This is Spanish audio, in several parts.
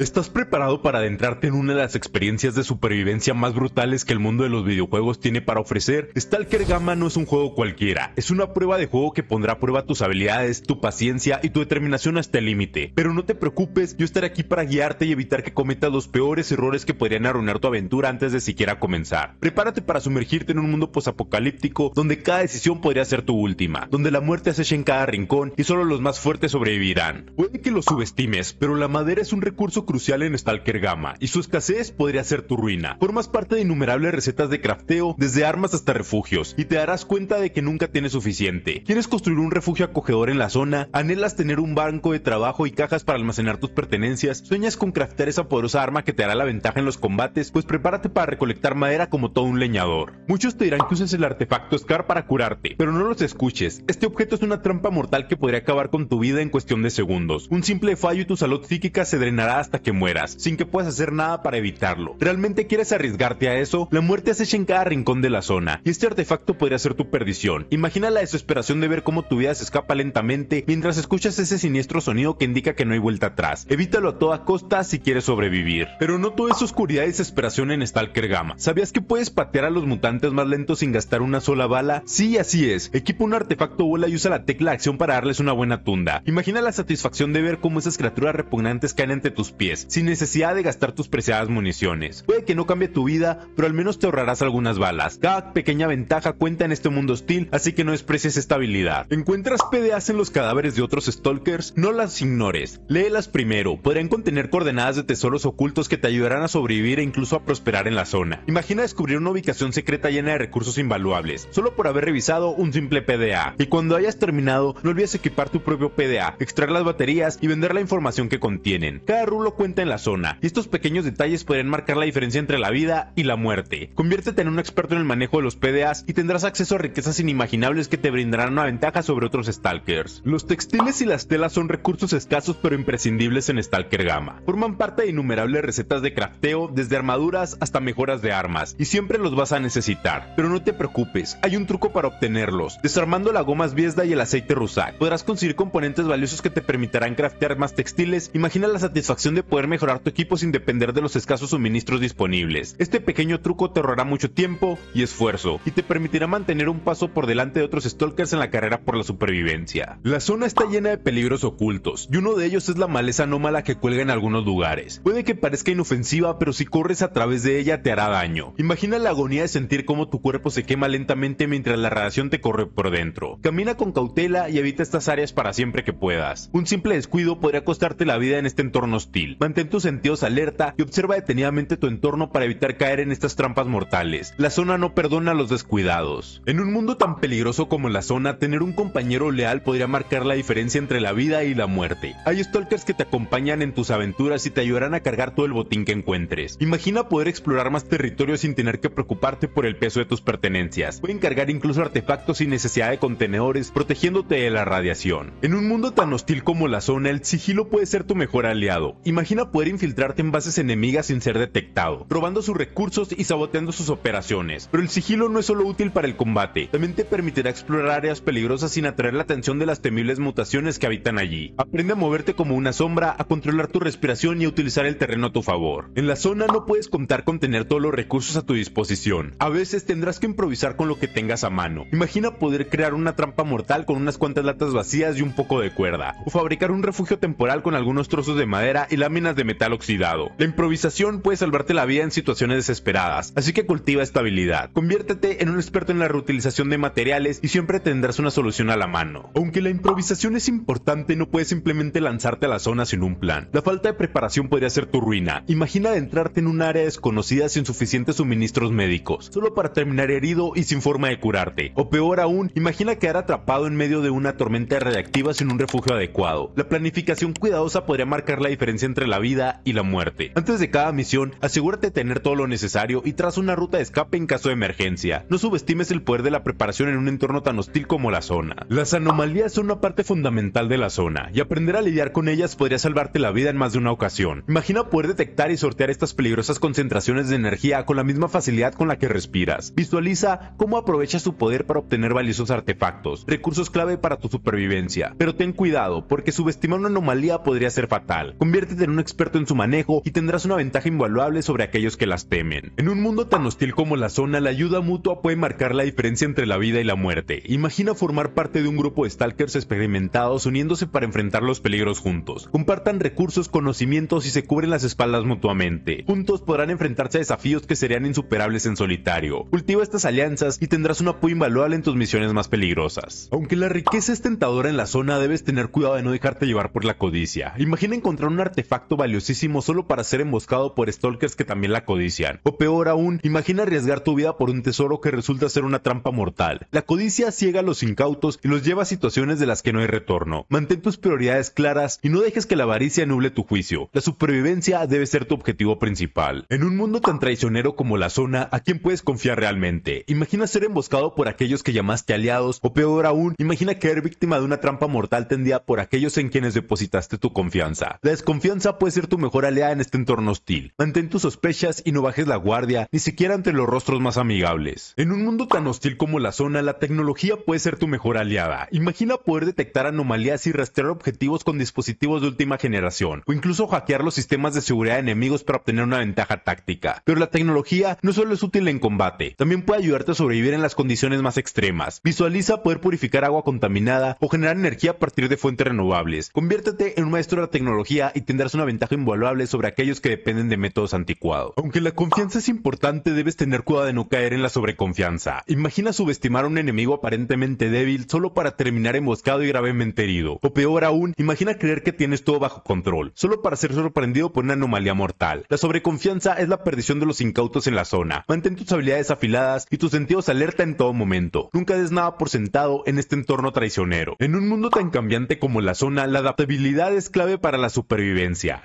¿Estás preparado para adentrarte en una de las experiencias de supervivencia más brutales que el mundo de los videojuegos tiene para ofrecer? Stalker Gamma no es un juego cualquiera, es una prueba de juego que pondrá a prueba tus habilidades, tu paciencia y tu determinación hasta el límite. Pero no te preocupes, yo estaré aquí para guiarte y evitar que cometas los peores errores que podrían arruinar tu aventura antes de siquiera comenzar. Prepárate para sumergirte en un mundo posapocalíptico donde cada decisión podría ser tu última, donde la muerte acecha en cada rincón y solo los más fuertes sobrevivirán. Puede que lo subestimes, pero la madera es un recurso crucial en Stalker Gamma, y su escasez podría ser tu ruina. Formas parte de innumerables recetas de crafteo, desde armas hasta refugios, y te darás cuenta de que nunca tienes suficiente. ¿Quieres construir un refugio acogedor en la zona? ¿Anhelas tener un banco de trabajo y cajas para almacenar tus pertenencias? ¿Sueñas con craftear esa poderosa arma que te hará la ventaja en los combates? Pues prepárate para recolectar madera como todo un leñador. Muchos te dirán que uses el artefacto Scar para curarte, pero no los escuches. Este objeto es una trampa mortal que podría acabar con tu vida en cuestión de segundos. Un simple fallo y tu salud psíquica se drenará hasta que mueras, sin que puedas hacer nada para evitarlo. ¿Realmente quieres arriesgarte a eso? La muerte se en cada rincón de la zona, y este artefacto podría ser tu perdición. Imagina la desesperación de ver cómo tu vida se escapa lentamente mientras escuchas ese siniestro sonido que indica que no hay vuelta atrás. Evítalo a toda costa si quieres sobrevivir. Pero no todo es oscuridad y desesperación en Stalker Gamma. ¿Sabías que puedes patear a los mutantes más lentos sin gastar una sola bala? Sí, así es. Equipa un artefacto bola y usa la tecla acción para darles una buena tunda. Imagina la satisfacción de ver cómo esas criaturas repugnantes caen ante tus pies sin necesidad de gastar tus preciadas municiones. Puede que no cambie tu vida, pero al menos te ahorrarás algunas balas. Cada pequeña ventaja cuenta en este mundo hostil, así que no desprecies esta habilidad. ¿Encuentras PDAs en los cadáveres de otros stalkers? No las ignores. Léelas primero, Podrían contener coordenadas de tesoros ocultos que te ayudarán a sobrevivir e incluso a prosperar en la zona. Imagina descubrir una ubicación secreta llena de recursos invaluables, solo por haber revisado un simple PDA. Y cuando hayas terminado, no olvides equipar tu propio PDA, extraer las baterías y vender la información que contienen. Cada rulo cuenta en la zona, y estos pequeños detalles podrían marcar la diferencia entre la vida y la muerte. Conviértete en un experto en el manejo de los PDAs y tendrás acceso a riquezas inimaginables que te brindarán una ventaja sobre otros Stalkers. Los textiles y las telas son recursos escasos pero imprescindibles en Stalker Gamma. Forman parte de innumerables recetas de crafteo, desde armaduras hasta mejoras de armas, y siempre los vas a necesitar. Pero no te preocupes, hay un truco para obtenerlos. Desarmando la goma esbiesda y el aceite Rusak, podrás conseguir componentes valiosos que te permitirán craftear más textiles. Imagina la satisfacción de poder mejorar tu equipo sin depender de los escasos suministros disponibles. Este pequeño truco te ahorrará mucho tiempo y esfuerzo y te permitirá mantener un paso por delante de otros stalkers en la carrera por la supervivencia. La zona está llena de peligros ocultos y uno de ellos es la maleza anómala que cuelga en algunos lugares. Puede que parezca inofensiva, pero si corres a través de ella te hará daño. Imagina la agonía de sentir cómo tu cuerpo se quema lentamente mientras la radiación te corre por dentro. Camina con cautela y evita estas áreas para siempre que puedas. Un simple descuido podría costarte la vida en este entorno hostil. Mantén tus sentidos alerta y observa detenidamente tu entorno para evitar caer en estas trampas mortales. La zona no perdona a los descuidados. En un mundo tan peligroso como la zona, tener un compañero leal podría marcar la diferencia entre la vida y la muerte. Hay stalkers que te acompañan en tus aventuras y te ayudarán a cargar todo el botín que encuentres. Imagina poder explorar más territorio sin tener que preocuparte por el peso de tus pertenencias. Pueden cargar incluso artefactos sin necesidad de contenedores, protegiéndote de la radiación. En un mundo tan hostil como la zona, el sigilo puede ser tu mejor aliado. Imagina poder infiltrarte en bases enemigas sin ser detectado, robando sus recursos y saboteando sus operaciones. Pero el sigilo no es solo útil para el combate, también te permitirá explorar áreas peligrosas sin atraer la atención de las temibles mutaciones que habitan allí. Aprende a moverte como una sombra, a controlar tu respiración y a utilizar el terreno a tu favor. En la zona no puedes contar con tener todos los recursos a tu disposición. A veces tendrás que improvisar con lo que tengas a mano. Imagina poder crear una trampa mortal con unas cuantas latas vacías y un poco de cuerda, o fabricar un refugio temporal con algunos trozos de madera y la de metal oxidado. La improvisación puede salvarte la vida en situaciones desesperadas, así que cultiva esta habilidad. Conviértete en un experto en la reutilización de materiales y siempre tendrás una solución a la mano. Aunque la improvisación es importante, no puedes simplemente lanzarte a la zona sin un plan. La falta de preparación podría ser tu ruina. Imagina adentrarte en un área desconocida sin suficientes suministros médicos, solo para terminar herido y sin forma de curarte. O peor aún, imagina quedar atrapado en medio de una tormenta radiactiva sin un refugio adecuado. La planificación cuidadosa podría marcar la diferencia entre la vida y la muerte. Antes de cada misión, asegúrate de tener todo lo necesario y traza una ruta de escape en caso de emergencia. No subestimes el poder de la preparación en un entorno tan hostil como la zona. Las anomalías son una parte fundamental de la zona y aprender a lidiar con ellas podría salvarte la vida en más de una ocasión. Imagina poder detectar y sortear estas peligrosas concentraciones de energía con la misma facilidad con la que respiras. Visualiza cómo aprovechas su poder para obtener valiosos artefactos, recursos clave para tu supervivencia. Pero ten cuidado, porque subestimar una anomalía podría ser fatal. Conviértete un experto en su manejo y tendrás una ventaja invaluable sobre aquellos que las temen. En un mundo tan hostil como la zona, la ayuda mutua puede marcar la diferencia entre la vida y la muerte. Imagina formar parte de un grupo de stalkers experimentados uniéndose para enfrentar los peligros juntos. Compartan recursos, conocimientos y se cubren las espaldas mutuamente. Juntos podrán enfrentarse a desafíos que serían insuperables en solitario. Cultiva estas alianzas y tendrás un apoyo invaluable en tus misiones más peligrosas. Aunque la riqueza es tentadora en la zona, debes tener cuidado de no dejarte llevar por la codicia. Imagina encontrar un artefacto acto valiosísimo solo para ser emboscado por stalkers que también la codician. O peor aún, imagina arriesgar tu vida por un tesoro que resulta ser una trampa mortal. La codicia ciega a los incautos y los lleva a situaciones de las que no hay retorno. Mantén tus prioridades claras y no dejes que la avaricia nuble tu juicio. La supervivencia debe ser tu objetivo principal. En un mundo tan traicionero como la zona, ¿a quién puedes confiar realmente? Imagina ser emboscado por aquellos que llamaste aliados, o peor aún, imagina caer víctima de una trampa mortal tendida por aquellos en quienes depositaste tu confianza. La desconfianza puede ser tu mejor aliada en este entorno hostil. Mantén tus sospechas y no bajes la guardia, ni siquiera ante los rostros más amigables. En un mundo tan hostil como la zona, la tecnología puede ser tu mejor aliada. Imagina poder detectar anomalías y rastrear objetivos con dispositivos de última generación, o incluso hackear los sistemas de seguridad de enemigos para obtener una ventaja táctica. Pero la tecnología no solo es útil en combate, también puede ayudarte a sobrevivir en las condiciones más extremas. Visualiza poder purificar agua contaminada o generar energía a partir de fuentes renovables. Conviértete en un maestro de la tecnología y tendrás una ventaja invaluable sobre aquellos que dependen de métodos anticuados. Aunque la confianza es importante, debes tener cuidado de no caer en la sobreconfianza. Imagina subestimar a un enemigo aparentemente débil solo para terminar emboscado y gravemente herido. O peor aún, imagina creer que tienes todo bajo control, solo para ser sorprendido por una anomalía mortal. La sobreconfianza es la perdición de los incautos en la zona. Mantén tus habilidades afiladas y tus sentidos alerta en todo momento. Nunca des nada por sentado en este entorno traicionero. En un mundo tan cambiante como la zona, la adaptabilidad es clave para la supervivencia.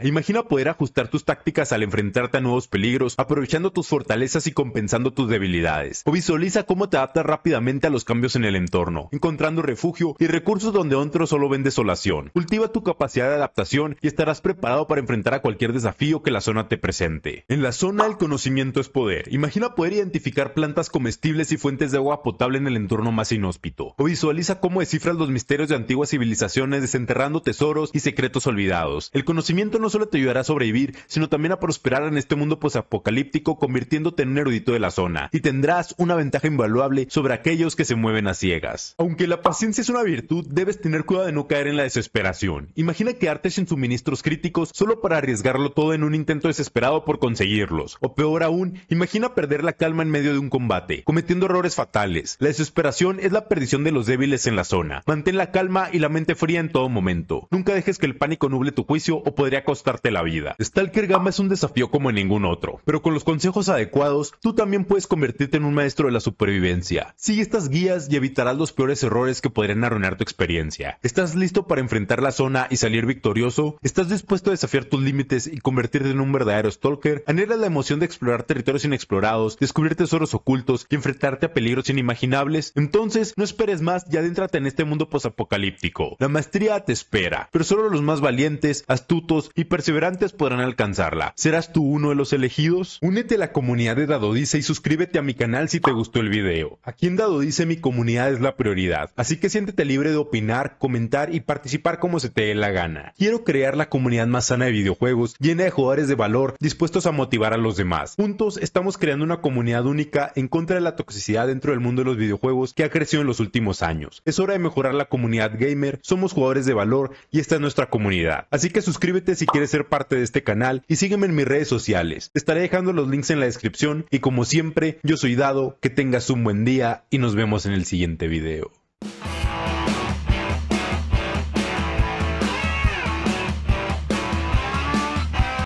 Imagina poder ajustar tus tácticas al enfrentarte a nuevos peligros, aprovechando tus fortalezas y compensando tus debilidades. O visualiza cómo te adaptas rápidamente a los cambios en el entorno, encontrando refugio y recursos donde otros solo ven desolación. Cultiva tu capacidad de adaptación y estarás preparado para enfrentar a cualquier desafío que la zona te presente. En la zona el conocimiento es poder. Imagina poder identificar plantas comestibles y fuentes de agua potable en el entorno más inhóspito. O visualiza cómo descifras los misterios de antiguas civilizaciones desenterrando tesoros y secretos olvidados. El conocimiento no solo te ayudará a sobrevivir, sino también a prosperar en este mundo posapocalíptico, convirtiéndote en un erudito de la zona, y tendrás una ventaja invaluable sobre aquellos que se mueven a ciegas. Aunque la paciencia es una virtud, debes tener cuidado de no caer en la desesperación. Imagina quedarte sin suministros críticos solo para arriesgarlo todo en un intento desesperado por conseguirlos, o peor aún, imagina perder la calma en medio de un combate, cometiendo errores fatales. La desesperación es la perdición de los débiles en la zona. Mantén la calma y la mente fría en todo momento. Nunca dejes que el pánico nuble tu juicio o costarte la vida. Stalker Gamma es un desafío como ningún otro, pero con los consejos adecuados, tú también puedes convertirte en un maestro de la supervivencia. Sigue estas guías y evitarás los peores errores que podrían arruinar tu experiencia. ¿Estás listo para enfrentar la zona y salir victorioso? ¿Estás dispuesto a desafiar tus límites y convertirte en un verdadero stalker? ¿Anhelas la emoción de explorar territorios inexplorados, descubrir tesoros ocultos y enfrentarte a peligros inimaginables? Entonces, no esperes más y adéntrate en este mundo posapocalíptico. La maestría te espera, pero solo los más valientes, astutos, y perseverantes podrán alcanzarla. ¿Serás tú uno de los elegidos? Únete a la comunidad de Dado Dice y suscríbete a mi canal si te gustó el video. Aquí en Dado Dice mi comunidad es la prioridad, así que siéntete libre de opinar, comentar y participar como se te dé la gana. Quiero crear la comunidad más sana de videojuegos, llena de jugadores de valor, dispuestos a motivar a los demás. Juntos estamos creando una comunidad única en contra de la toxicidad dentro del mundo de los videojuegos que ha crecido en los últimos años. Es hora de mejorar la comunidad gamer, somos jugadores de valor y esta es nuestra comunidad. Así que suscríbete si quieres ser parte de este canal y sígueme en mis redes sociales. estaré dejando los links en la descripción y como siempre, yo soy Dado, que tengas un buen día y nos vemos en el siguiente video.